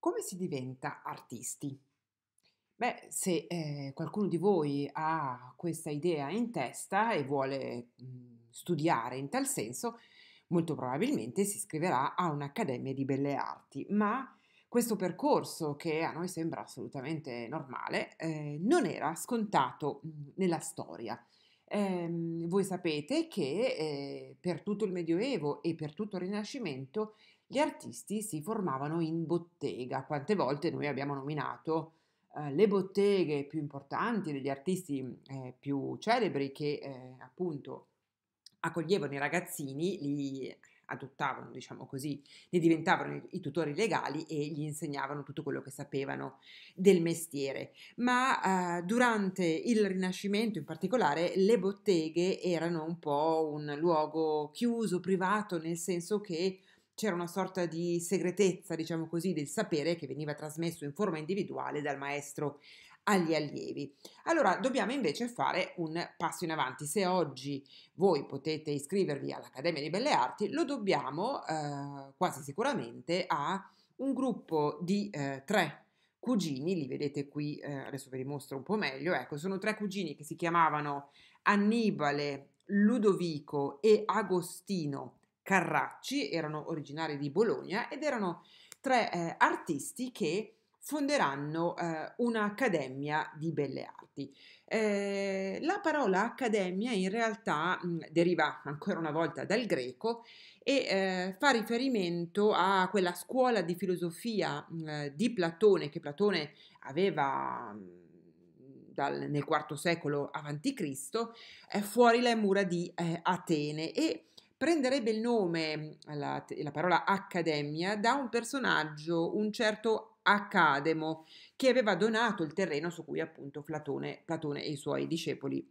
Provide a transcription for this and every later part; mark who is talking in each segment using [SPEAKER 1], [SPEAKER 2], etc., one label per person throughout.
[SPEAKER 1] Come si diventa artisti? Beh, se eh, qualcuno di voi ha questa idea in testa e vuole mh, mhmm, studiare in tal senso, molto probabilmente si iscriverà a un'accademia di belle arti, ma questo percorso, che a noi sembra assolutamente normale, eh, non era scontato mhmm, nella storia. Eh, voi sapete che eh, per tutto il Medioevo e per tutto il Rinascimento gli artisti si formavano in bottega, quante volte noi abbiamo nominato eh, le botteghe più importanti degli artisti eh, più celebri che eh, appunto accoglievano i ragazzini, li adottavano, diciamo così, ne diventavano i tutori legali e gli insegnavano tutto quello che sapevano del mestiere. Ma eh, durante il Rinascimento in particolare le botteghe erano un po' un luogo chiuso, privato, nel senso che c'era una sorta di segretezza, diciamo così, del sapere che veniva trasmesso in forma individuale dal maestro agli allievi. Allora dobbiamo invece fare un passo in avanti. Se oggi voi potete iscrivervi all'Accademia di Belle Arti, lo dobbiamo eh, quasi sicuramente a un gruppo di eh, tre cugini, li vedete qui, eh, adesso ve li mostro un po' meglio, ecco, sono tre cugini che si chiamavano Annibale, Ludovico e Agostino Carracci, erano originari di Bologna ed erano tre eh, artisti che fonderanno eh, un'accademia di belle arti. Eh, la parola accademia in realtà mh, mm, deriva ancora una volta dal greco e eh, fa riferimento a quella scuola di filosofia mh, mm, di Platone che Platone aveva mh, mm, dal, nel IV secolo a.C. Eh, fuori le mura di eh, Atene e prenderebbe il nome, la, la parola accademia, da un personaggio, un certo Accademo, che aveva donato il terreno su cui appunto Platone, Platone e i suoi discepoli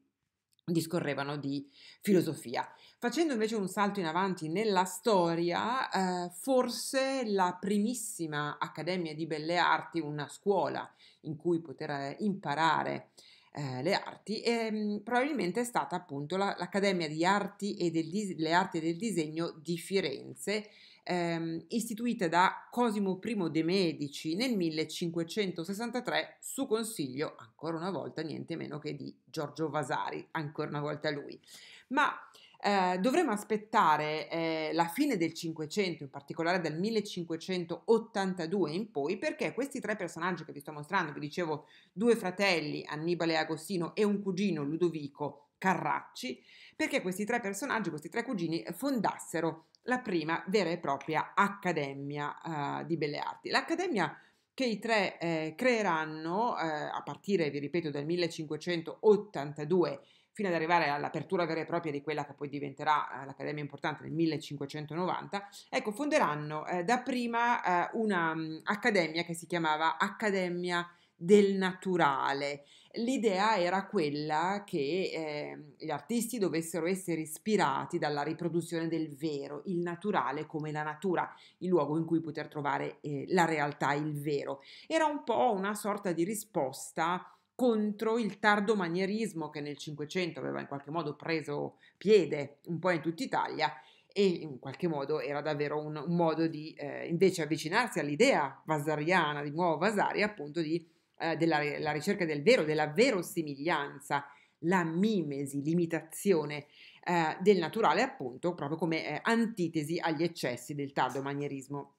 [SPEAKER 1] discorrevano di filosofia. Facendo invece un salto in avanti nella storia, eh, forse la primissima Accademia di Belle Arti, una scuola in cui poter imparare eh, le arti e ehm, probabilmente è stata appunto la, l'Accademia di Arti e delle Arti e del Disegno di Firenze, ehm, istituita da Cosimo I de' Medici nel 1563 su consiglio, ancora una volta, niente meno che di Giorgio Vasari, ancora una volta lui. Ma eh, dovremo aspettare eh, la fine del 500, in particolare dal 1582 in poi, perché questi tre personaggi che vi sto mostrando, vi dicevo due fratelli, Annibale e Agostino, e un cugino, Ludovico Carracci, perché questi tre personaggi, questi tre cugini, fondassero la prima vera e propria Accademia eh, di Belle Arti. L'Accademia che i tre eh, creeranno eh, a partire, vi ripeto, dal 1582 fino ad arrivare all'apertura vera e propria di quella che poi diventerà eh, l'Accademia importante nel 1590, ecco, fonderanno eh, dapprima eh, un'accademia mm, um, che si chiamava Accademia del naturale. L'idea era quella che eh, gli artisti dovessero essere ispirati dalla riproduzione del vero, il naturale come la natura, il luogo in cui poter trovare eh, la realtà, il vero. Era un po' una sorta di risposta contro il tardo manierismo che nel Cinquecento aveva in qualche modo preso piede un po' in tutta Italia e in qualche modo era davvero un, un modo di eh, invece avvicinarsi all'idea vasariana, di nuovo Vasari, appunto di, eh, della ricerca del vero, della verosimiglianza, la mimesi, l'imitazione eh, del naturale appunto proprio come eh, antitesi agli eccessi del tardo manierismo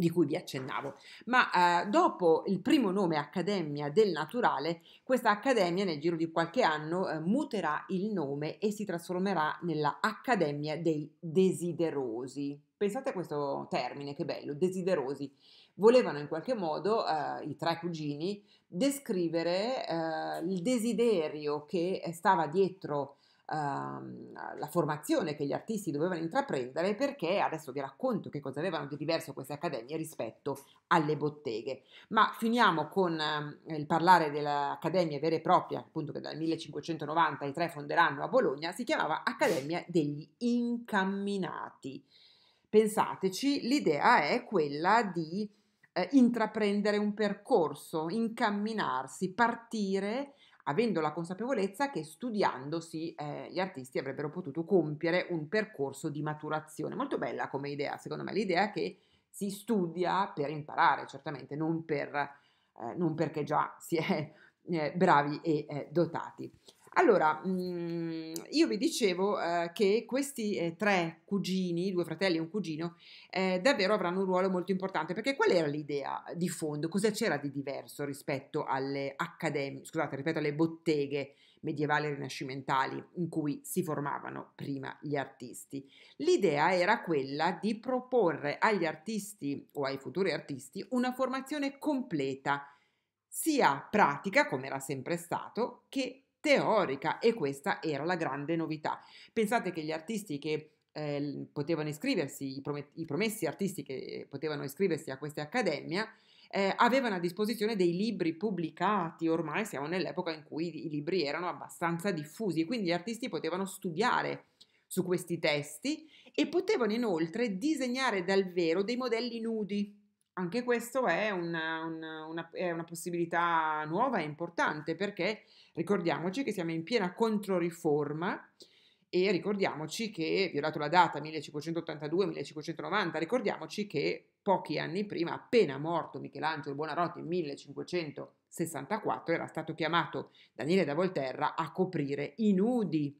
[SPEAKER 1] di cui vi accennavo. Ma eh, dopo il primo nome Accademia del Naturale, questa accademia nel giro di qualche anno eh, muterà il nome e si trasformerà nella Accademia dei Desiderosi. Pensate a questo termine, che bello, desiderosi. Volevano in qualche modo eh, i tre cugini descrivere eh, il desiderio che stava dietro Ehm, la formazione che gli artisti dovevano intraprendere perché adesso vi racconto che cosa avevano di diverso queste accademie rispetto alle botteghe. Ma finiamo con ehm, il parlare dell'accademia vera e propria, appunto che dal 1590 i tre fonderanno a Bologna, si chiamava Accademia degli Incamminati. Pensateci, l'idea è quella di eh, intraprendere un percorso, incamminarsi, partire avendo la consapevolezza che studiandosi eh, gli artisti avrebbero potuto compiere un percorso di maturazione. Molto bella come idea, secondo me, l'idea che si studia per imparare, certamente, non, per, eh, non perché già si è eh, bravi e eh, dotati. Allora, mh, mm, io vi dicevo eh, che questi eh, tre cugini, due fratelli e un cugino, eh, davvero avranno un ruolo molto importante perché qual era l'idea di fondo? Cosa c'era di diverso rispetto alle, accademie, scusate, rispetto alle botteghe medievali rinascimentali in cui si formavano prima gli artisti? L'idea era quella di proporre agli artisti o ai futuri artisti una formazione completa, sia pratica, come era sempre stato, che teorica e questa era la grande novità. Pensate che gli artisti che eh, potevano iscriversi, i, promet- i, promessi artisti che potevano iscriversi a queste accademie, eh, avevano a disposizione dei libri pubblicati, ormai siamo nell'epoca in cui i libri erano abbastanza diffusi, quindi gli artisti potevano studiare su questi testi e potevano inoltre disegnare dal vero dei modelli nudi anche questo è una, una, una, è una, possibilità nuova e importante perché ricordiamoci che siamo in piena controriforma e ricordiamoci che, violato la data 1582-1590, ricordiamoci che pochi anni prima, appena morto Michelangelo Buonarroti nel 1564, era stato chiamato Daniele da Volterra a coprire i nudi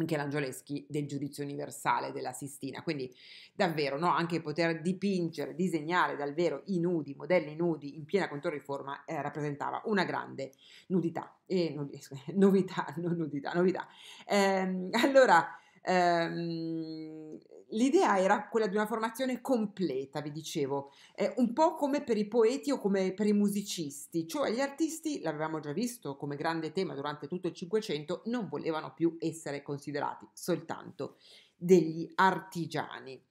[SPEAKER 1] Michelangioleschi del giudizio universale della Sistina. Quindi davvero no? anche poter dipingere, disegnare davvero i nudi, modelli nudi in piena controriforma eh, rappresentava una grande nudità, E, novità, non nudità, novità. Eh, allora Ehm, l'idea era quella di una formazione completa, vi dicevo, eh, un po' come per i poeti o come per i musicisti, cioè gli artisti, l'avevamo già visto come grande tema durante tutto il Cinquecento, non volevano più essere considerati soltanto degli artigiani.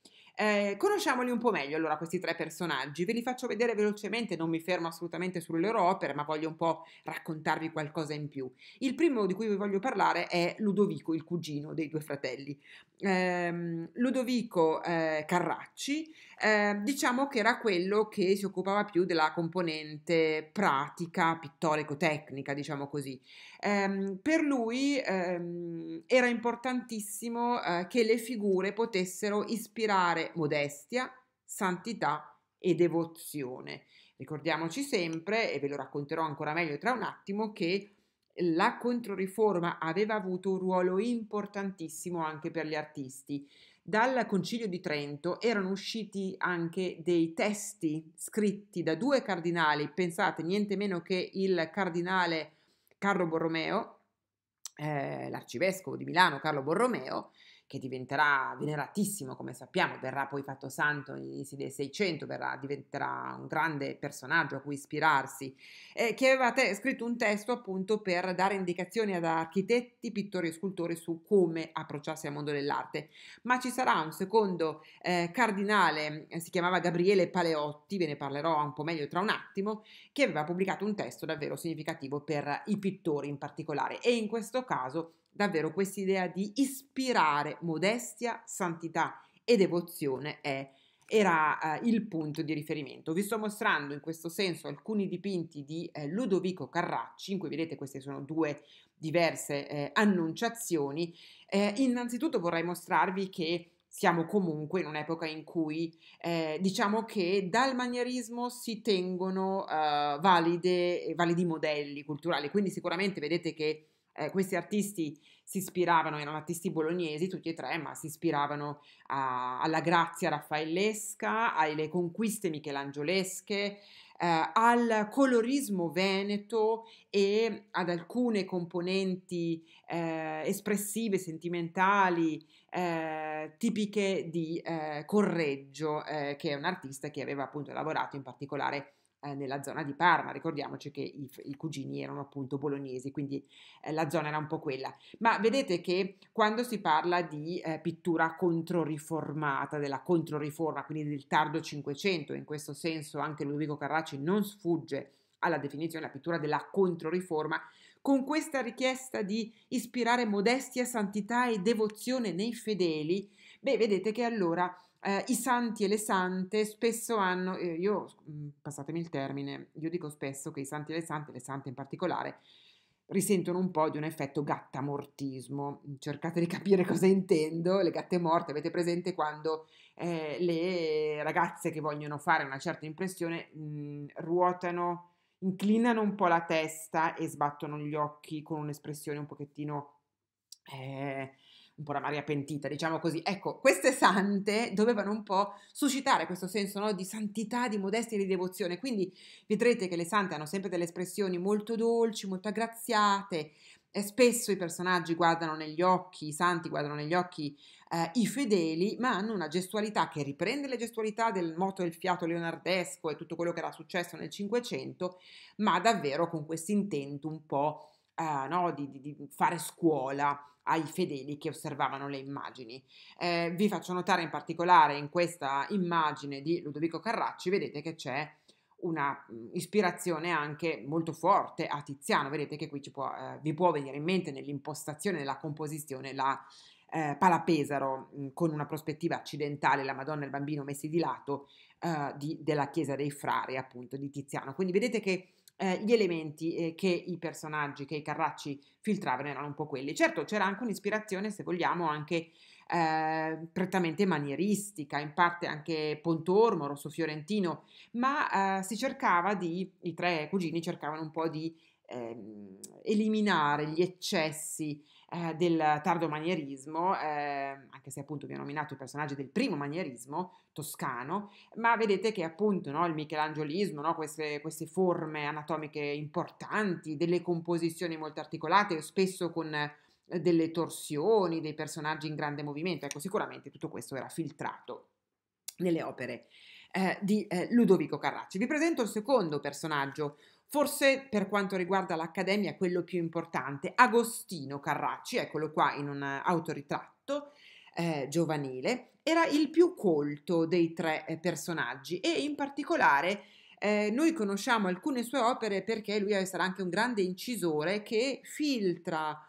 [SPEAKER 1] Eh, conosciamoli un po' meglio allora questi tre personaggi, ve li faccio vedere velocemente, non mi fermo assolutamente sulle loro opere, ma voglio un po' raccontarvi qualcosa in più. Il primo di cui vi voglio parlare è Ludovico, il cugino dei due fratelli. Eh, Ludovico eh, Carracci, eh, diciamo che era quello che si occupava più della componente pratica, pittorico-tecnica, diciamo così. Ehm, per lui ehm, era importantissimo eh, che le figure potessero ispirare modestia, santità e devozione. Ricordiamoci sempre, e ve lo racconterò ancora meglio tra un attimo, che la Controriforma aveva avuto un ruolo importantissimo anche per gli artisti. Dal Concilio di Trento erano usciti anche dei testi scritti da due cardinali, pensate niente meno che il cardinale Carlo Borromeo, eh, l'arcivescovo di Milano Carlo Borromeo, che diventerà veneratissimo, come sappiamo, verrà poi fatto santo negli inizi del Seicento, diventerà un grande personaggio a cui ispirarsi, eh, che aveva te- scritto un testo appunto per dare indicazioni ad architetti, pittori e scultori su come approcciarsi al mondo dell'arte. Ma ci sarà un secondo eh, cardinale, eh, si chiamava Gabriele Paleotti, ve ne parlerò un po' meglio tra un attimo, che aveva pubblicato un testo davvero significativo per i pittori in particolare e in questo caso Davvero questa idea di ispirare modestia, santità e devozione è, era eh, il punto di riferimento. Vi sto mostrando in questo senso alcuni dipinti di eh, Ludovico Carracci, in cui vedete queste sono due diverse eh, annunciazioni. Eh, innanzitutto vorrei mostrarvi che siamo comunque in un'epoca in cui eh, diciamo che dal manierismo si tengono eh, valide, validi modelli culturali, quindi sicuramente vedete che eh, questi artisti si ispiravano, erano artisti bolognesi tutti e tre, ma si ispiravano a, alla grazia raffaellesca, alle conquiste michelangiolesche, eh, al colorismo veneto e ad alcune componenti eh, espressive, sentimentali, eh, tipiche di eh, Correggio, eh, che è un artista che aveva appunto lavorato in particolare eh, nella zona di Parma, ricordiamoci che i, i cugini erano appunto bolognesi, quindi eh, la zona era un po' quella. Ma vedete che quando si parla di eh, pittura controriformata, della controriforma, quindi del tardo Cinquecento, in questo senso anche Ludovico Carracci non sfugge alla definizione della pittura della controriforma, con questa richiesta di ispirare modestia, santità e devozione nei fedeli, beh, vedete che allora eh, i santi e le sante spesso hanno, eh, io mm, passatemi il termine, io dico spesso che i santi e le sante, le sante in particolare, risentono un po' di un effetto gattamortismo. Cercate di capire cosa intendo. Le gatte morte, avete presente quando eh, le ragazze che vogliono fare una certa impressione mh, mm, ruotano, inclinano un po' la testa e sbattono gli occhi con un'espressione un pochettino eh, un po' la Maria pentita, diciamo così. Ecco, queste sante dovevano un po' suscitare questo senso no, di santità, di modestia e di devozione. Quindi vedrete che le sante hanno sempre delle espressioni molto dolci, molto aggraziate. E spesso i personaggi guardano negli occhi, i santi guardano negli occhi eh, i fedeli, ma hanno una gestualità che riprende le gestualità del moto del fiato leonardesco e tutto quello che era successo nel Cinquecento, ma davvero con questo intento un po' eh, no, di, di, di fare scuola ai fedeli che osservavano le immagini. Eh, vi faccio notare in particolare in questa immagine di Ludovico Carracci, vedete che c'è una mm, ispirazione anche molto forte a Tiziano, vedete che qui può, eh, vi può venire in mente nell'impostazione nella composizione la eh, Palapesaro mh, mm, con una prospettiva accidentale, la Madonna e il bambino messi di lato eh, di, della chiesa dei frari appunto di Tiziano. Quindi vedete che eh, gli elementi eh, che i personaggi, che i carracci filtravano erano un po' quelli. Certo, c'era anche un'ispirazione, se vogliamo, anche eh, prettamente manieristica, in parte anche Pontormo, Rosso Fiorentino, ma eh, si cercava di, i tre cugini cercavano un po' di ehm, eliminare gli eccessi, eh, del tardo manierismo, eh, anche se appunto vi ho nominato i personaggi del primo manierismo toscano, ma vedete che appunto no, il michelangiolismo, no, queste, queste, forme anatomiche importanti, delle composizioni molto articolate, spesso con eh, delle torsioni, dei personaggi in grande movimento, ecco sicuramente tutto questo era filtrato nelle opere eh, di Ludovico Carracci. Vi presento il secondo personaggio, Forse per quanto riguarda l'Accademia quello più importante, Agostino Carracci, eccolo qua in un autoritratto eh, giovanile, era il più colto dei tre eh, personaggi e in particolare eh, noi conosciamo alcune sue opere perché lui sarà anche un grande incisore che filtra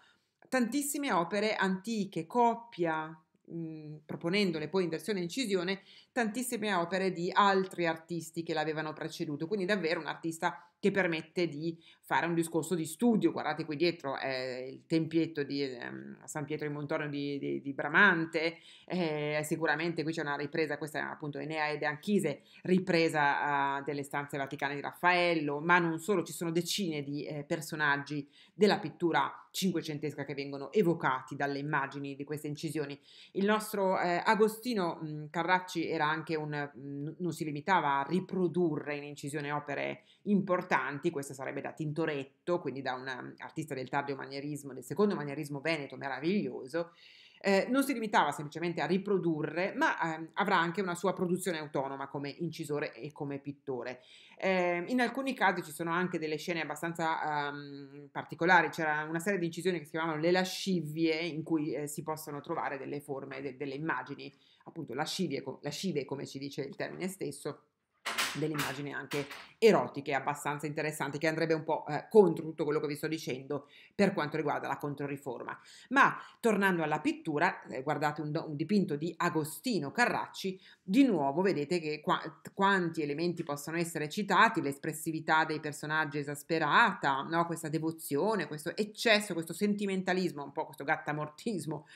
[SPEAKER 1] tantissime opere antiche, coppia, mm, proponendole poi in versione incisione tantissime opere di altri artisti che l'avevano preceduto, quindi davvero un artista che permette di fare un discorso di studio. Guardate qui dietro eh, il tempietto di eh, San Pietro in Montorno di, di, di Bramante, eh, sicuramente qui c'è una ripresa, questa è appunto Enea ed Anchise, ripresa ah, delle stanze vaticane di Raffaello, ma non solo, ci sono decine di eh, personaggi della pittura cinquecentesca che vengono evocati dalle immagini di queste incisioni. Il nostro eh, Agostino mh, mm, Carracci era anche un, mh, mm, non si limitava a riprodurre in incisione opere importanti, importanti, questa sarebbe da Tintoretto, quindi da un um, artista del tardo manierismo, del secondo manierismo veneto meraviglioso, eh, non si limitava semplicemente a riprodurre, ma eh, avrà anche una sua produzione autonoma come incisore e come pittore. Eh, in alcuni casi ci sono anche delle scene abbastanza um, particolari, c'era una serie di incisioni che si chiamavano le lascivie, in cui eh, si possono trovare delle forme, de- delle immagini, appunto lascivie, lascive come ci dice il termine stesso delle immagini anche erotiche abbastanza interessanti che andrebbe un po' eh, contro tutto quello che vi sto dicendo per quanto riguarda la controriforma. Ma tornando alla pittura, eh, guardate un, un, dipinto di Agostino Carracci, di nuovo vedete che qua, quanti elementi possono essere citati, l'espressività dei personaggi esasperata, no? questa devozione, questo eccesso, questo sentimentalismo, un po' questo gattamortismo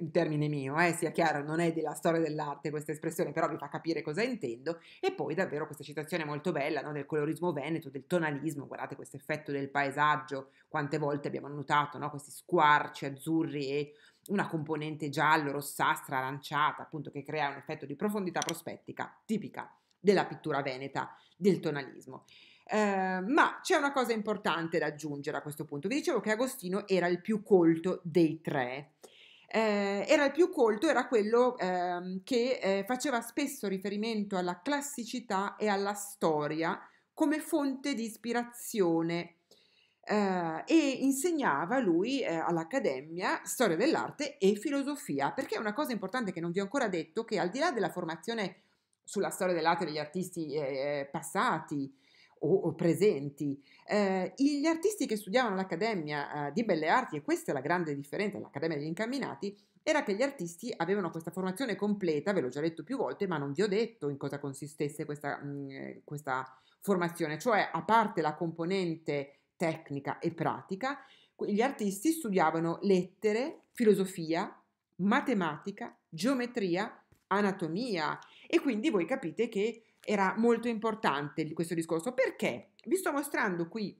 [SPEAKER 1] un termine mio, eh, sia chiaro, non è della storia dell'arte questa espressione, però vi fa capire cosa intendo, e poi davvero questa citazione è molto bella no? del colorismo veneto, del tonalismo, guardate questo effetto del paesaggio, quante volte abbiamo notato no? questi squarci azzurri e una componente giallo, rossastra, aranciata, appunto che crea un effetto di profondità prospettica tipica della pittura veneta, del tonalismo. Eh, ma c'è una cosa importante da aggiungere a questo punto. Vi dicevo che Agostino era il più colto dei tre eh, era il più colto, era quello eh, che eh, faceva spesso riferimento alla classicità e alla storia come fonte di ispirazione eh, e insegnava lui eh, all'Accademia storia dell'arte e filosofia, perché è una cosa importante che non vi ho ancora detto, che al di là della formazione sulla storia dell'arte degli artisti eh, passati, o, o presenti. Eh, gli artisti che studiavano all'Accademia eh, di Belle Arti, e questa è la grande differenza all'Accademia degli Incamminati, era che gli artisti avevano questa formazione completa, ve l'ho già detto più volte, ma non vi ho detto in cosa consistesse questa, mh, mm, eh, questa formazione, cioè a parte la componente tecnica e pratica, gli artisti studiavano lettere, filosofia, matematica, geometria, anatomia e quindi voi capite che era molto importante questo discorso perché vi sto mostrando qui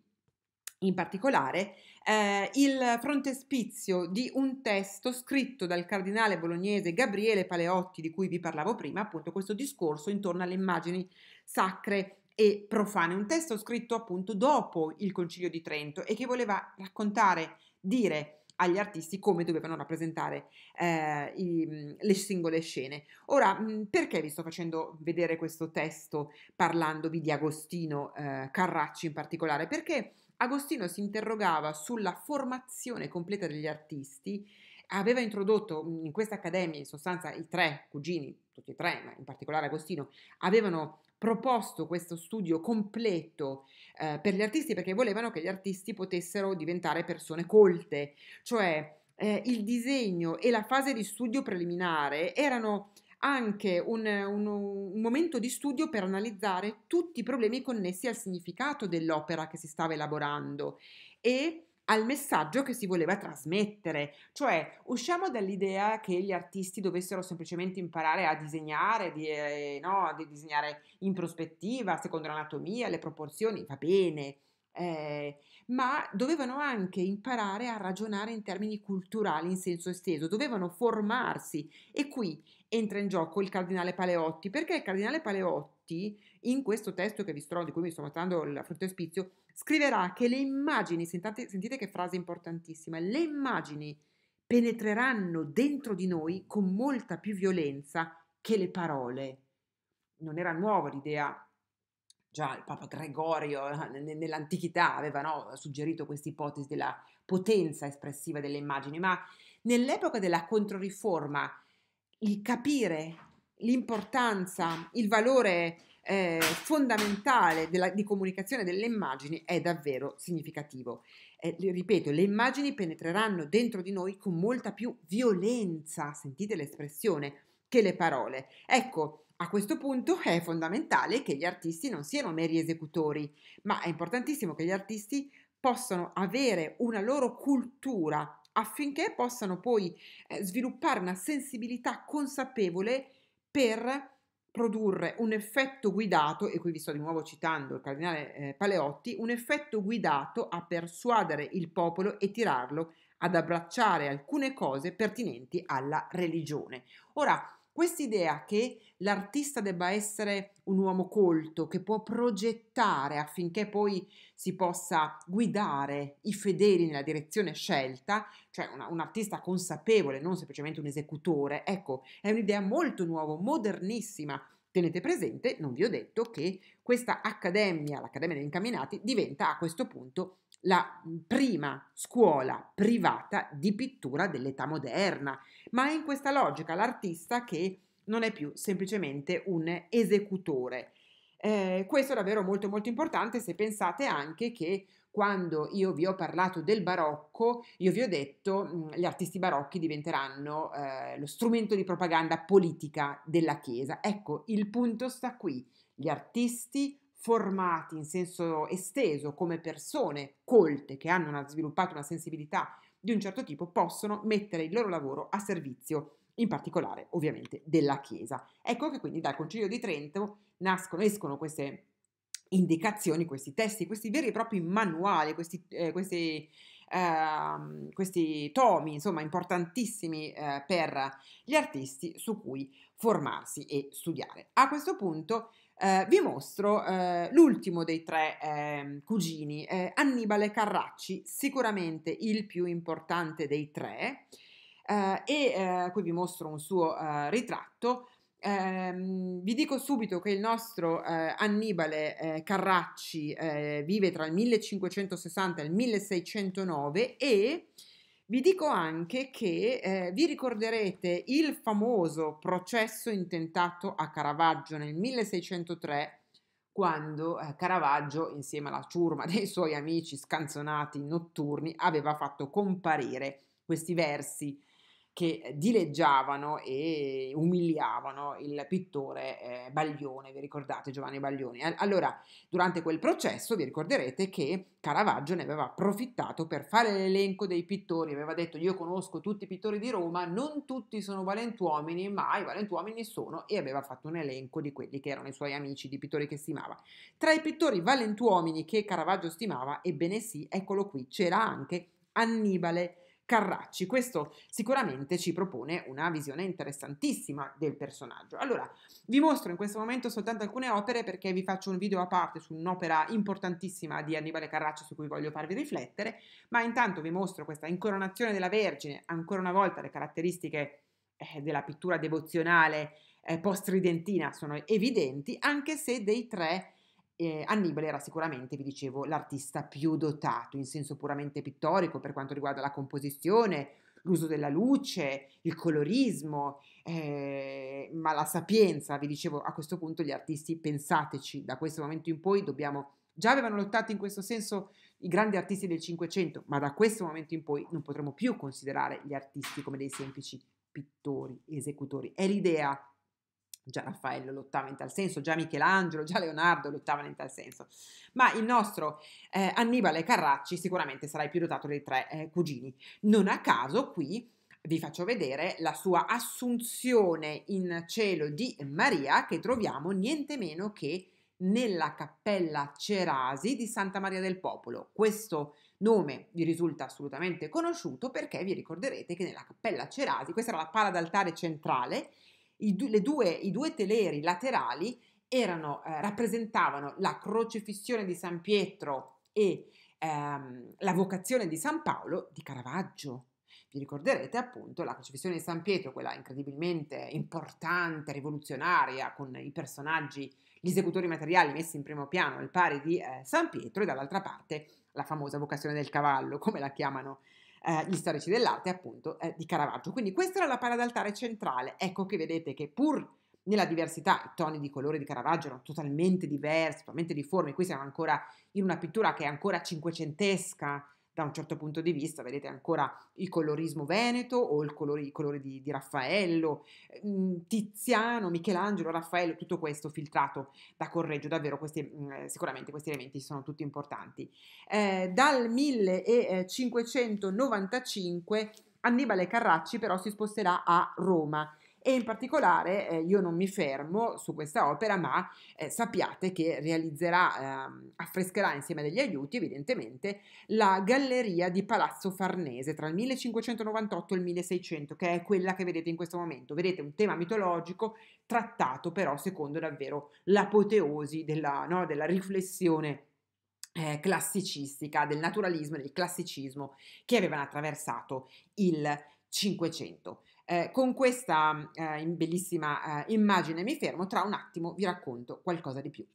[SPEAKER 1] in particolare eh, il frontespizio di un testo scritto dal cardinale bolognese Gabriele Paleotti di cui vi parlavo prima, appunto questo discorso intorno alle immagini sacre e profane, un testo scritto appunto dopo il Concilio di Trento e che voleva raccontare, dire agli artisti come dovevano rappresentare eh, i, mm, le singole scene. Ora, mm, perché vi sto facendo vedere questo testo parlandovi di Agostino eh, Carracci in particolare? Perché Agostino si interrogava sulla formazione completa degli artisti, aveva introdotto mm, in questa accademia, in sostanza i tre cugini, tutti e tre, ma in particolare Agostino, avevano proposto questo studio completo eh, per gli artisti perché volevano che gli artisti potessero diventare persone colte, cioè eh, il disegno e la fase di studio preliminare erano anche un, un, un, momento di studio per analizzare tutti i problemi connessi al significato dell'opera che si stava elaborando e al messaggio che si voleva trasmettere. Cioè, usciamo dall'idea che gli artisti dovessero semplicemente imparare a disegnare, di, eh, no, di disegnare in prospettiva, secondo l'anatomia, le proporzioni, va bene. Eh, ma dovevano anche imparare a ragionare in termini culturali in senso esteso, dovevano formarsi e qui entra in gioco il cardinale Paleotti, perché il cardinale Paleotti in questo testo che vi sto, di cui mi sto mostrando il frontespizio, scriverà che le immagini, sentate, sentite che frase importantissima, le immagini penetreranno dentro di noi con molta più violenza che le parole. Non era nuova l'idea già il Papa Gregorio eh, nell'antichità aveva no, suggerito questa ipotesi della potenza espressiva delle immagini, ma nell'epoca della Controriforma il capire l'importanza, il valore eh, fondamentale della, di comunicazione delle immagini è davvero significativo. Eh, ripeto, le immagini penetreranno dentro di noi con molta più violenza, sentite l'espressione, che le parole. Ecco, a questo punto è fondamentale che gli artisti non siano meri esecutori, ma è importantissimo che gli artisti possano avere una loro cultura affinché possano poi eh, sviluppare una sensibilità consapevole per produrre un effetto guidato, e qui vi sto di nuovo citando il cardinale eh, Paleotti, un effetto guidato a persuadere il popolo e tirarlo ad abbracciare alcune cose pertinenti alla religione. Ora, Quest'idea che l'artista debba essere un uomo colto, che può progettare affinché poi si possa guidare i fedeli nella direzione scelta, cioè una, un artista consapevole, non semplicemente un esecutore, ecco, è un'idea molto nuova, modernissima. Tenete presente, non vi ho detto, che questa accademia, l'Accademia degli Incamminati, diventa a questo punto la mm, prima scuola privata di pittura dell'età moderna, ma è in questa logica l'artista che non è più semplicemente un esecutore. Eh, questo è davvero molto molto importante se pensate anche che quando io vi ho parlato del barocco, io vi ho detto che mm, gli artisti barocchi diventeranno eh, lo strumento di propaganda politica della Chiesa. Ecco, il punto sta qui. Gli artisti formati in senso esteso come persone colte che hanno una, sviluppato una sensibilità di un certo tipo possono mettere il loro lavoro a servizio in particolare ovviamente della Chiesa. Ecco che quindi dal Concilio di Trento nascono, escono queste indicazioni, questi testi, questi veri e propri manuali, questi, eh, questi, eh, questi tomi, insomma, importantissimi eh, per gli artisti su cui formarsi e studiare. A questo punto eh, vi mostro eh, l'ultimo dei tre ehm, eh, cugini, Annibale Carracci, sicuramente il più importante dei tre, eh, e eh, qui vi mostro un suo eh, ritratto. Ehm, vi dico subito che il nostro Annibale Carracci vive tra il 1560 e il 1609 e vi dico anche che eh, vi ricorderete il famoso processo intentato a Caravaggio nel 1603 quando eh, Caravaggio insieme alla ciurma dei suoi amici scanzonati notturni aveva fatto comparire questi versi che dileggiavano e umiliavano il pittore eh, Baglione, vi ricordate Giovanni Baglione? Allora, durante quel processo vi ricorderete che Caravaggio ne aveva approfittato per fare l'elenco dei pittori, aveva detto io conosco tutti i pittori di Roma, non tutti sono valentuomini, ma i valentuomini sono e aveva fatto un elenco di quelli che erano i suoi amici, di pittori che stimava. Tra i pittori valentuomini che Caravaggio stimava, ebbene sì, eccolo qui, c'era anche Annibale Carracci. Questo sicuramente ci propone una visione interessantissima del personaggio. Allora, vi mostro in questo momento soltanto alcune opere perché vi faccio un video a parte su un'opera importantissima di Annibale Carracci su cui voglio farvi riflettere, ma intanto vi mostro questa incoronazione della Vergine, ancora una volta le caratteristiche eh, della pittura devozionale eh, post-tridentina sono evidenti, anche se dei tre eh, Annibale era sicuramente, vi dicevo, l'artista più dotato in senso puramente pittorico per quanto riguarda la composizione, l'uso della luce, il colorismo, eh, ma la sapienza, vi dicevo, a questo punto gli artisti, pensateci, da questo momento in poi dobbiamo, già avevano lottato in questo senso i grandi artisti del Cinquecento, ma da questo momento in poi non potremo più considerare gli artisti come dei semplici pittori, esecutori. È l'idea già Raffaello lottava in tal senso, già Michelangelo, già Leonardo lottavano in tal senso, ma il nostro eh, Annibale Carracci sicuramente sarà il più dotato dei tre eh, cugini. Non a caso qui vi faccio vedere la sua assunzione in cielo di Maria che troviamo niente meno che nella cappella Cerasi di Santa Maria del Popolo. Questo nome vi risulta assolutamente conosciuto perché vi ricorderete che nella cappella Cerasi, questa era la pala d'altare centrale, i, du- due, i due teleri laterali erano, eh, rappresentavano la crocifissione di San Pietro e ehm, la vocazione di San Paolo di Caravaggio. Vi ricorderete appunto la crocifissione di San Pietro, quella incredibilmente importante, rivoluzionaria, con i personaggi, gli esecutori materiali messi in primo piano al pari di eh, San Pietro e dall'altra parte la famosa vocazione del cavallo, come la chiamano eh, Gli storici dell'arte, appunto, eh, di Caravaggio. Quindi questa era la d'altare centrale. Ecco che vedete che pur nella diversità i toni di colore di Caravaggio erano totalmente diversi, totalmente difformi, qui siamo ancora in una pittura che è ancora cinquecentesca, da un certo punto di vista, vedete ancora il colorismo veneto o il colore, i colori di, di Raffaello, eh, mm, Tiziano, Michelangelo, Raffaello, tutto questo filtrato da Correggio, davvero questi, mm, eh, sicuramente questi elementi sono tutti importanti. Eh, dal 1595 Annibale Carracci però si sposterà a Roma e in particolare eh, io non mi fermo su questa opera, ma eh, sappiate che realizzerà, eh, affrescherà insieme agli aiuti evidentemente la galleria di Palazzo Farnese tra il 1598 e il 1600, che è quella che vedete in questo momento. Vedete un tema mitologico trattato però secondo davvero l'apoteosi della, no, della riflessione eh, classicistica, del naturalismo e del classicismo che avevano attraversato il 500. Eh, con questa eh, bellissima eh, immagine mi fermo, tra un attimo vi racconto qualcosa di più.